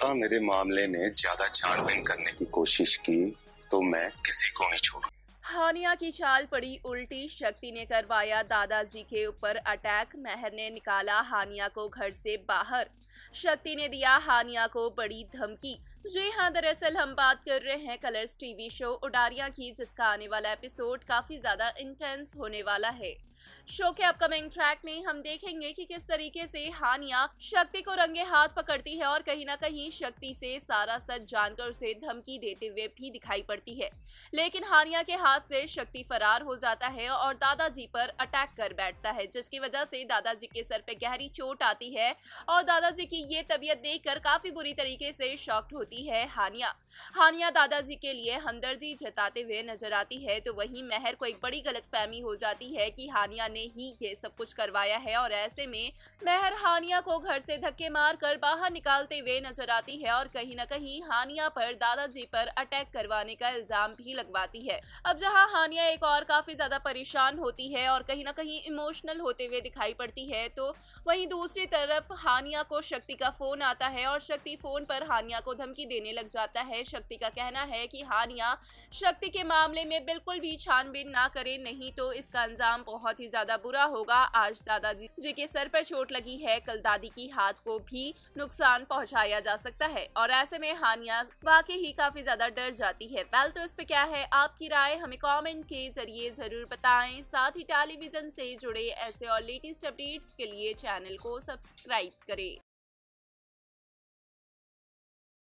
दोबारा मेरे मामले में ज्यादा छानबीन करने की कोशिश की तो मैं किसी को नहीं छोड़ू हानिया की चाल पड़ी उल्टी शक्ति ने करवाया दादाजी के ऊपर अटैक मेहर ने निकाला हानिया को घर से बाहर शक्ति ने दिया हानिया को बड़ी धमकी जी हाँ दरअसल हम बात कर रहे हैं कलर्स टीवी शो उडारिया की जिसका आने वाला एपिसोड काफ़ी ज़्यादा इंटेंस होने वाला है शो के अपकमिंग ट्रैक में हम देखेंगे कि किस तरीके से हानिया शक्ति को रंगे हाथ पकड़ती है और कहीं ना कहीं शक्ति से सारा सच जानकर उसे धमकी देते हुए भी दिखाई पड़ती है लेकिन हानिया के हाथ से शक्ति फरार हो जाता है और दादाजी पर अटैक कर बैठता है जिसकी वजह से दादाजी के सर पे गहरी चोट आती है और दादाजी की ये तबीयत देख काफी बुरी तरीके से शॉक्ट होती होती है हानिया हानिया दादाजी के लिए हमदर्दी जताते हुए नजर आती है तो वहीं मेहर को एक बड़ी गलतफहमी हो जाती है कि हानिया ने ही ये सब कुछ करवाया है और ऐसे में मेहर हानिया को घर से धक्के मार कर बाहर निकालते हुए नजर आती है और कहीं ना कहीं हानिया पर दादाजी पर अटैक करवाने का इल्जाम भी लगवाती है अब जहाँ हानिया एक और काफी ज्यादा परेशान होती है और कहीं ना कहीं इमोशनल होते हुए दिखाई पड़ती है तो वहीं दूसरी तरफ हानिया को शक्ति का फोन आता है और शक्ति फोन पर हानिया को धमकी धमकी देने लग जाता है शक्ति का कहना है कि हानिया शक्ति के मामले में बिल्कुल भी छानबीन ना करे नहीं तो इसका अंजाम बहुत ही ज्यादा बुरा होगा आज दादाजी जी के सर पर चोट लगी है कल दादी की हाथ को भी नुकसान पहुंचाया जा सकता है और ऐसे में हानिया वाकई ही काफी ज्यादा डर जाती है वेल तो इस पे क्या है आपकी राय हमें कॉमेंट के जरिए जरूर बताए साथ ही टेलीविजन से जुड़े ऐसे और लेटेस्ट अपडेट्स के लिए चैनल को सब्सक्राइब करें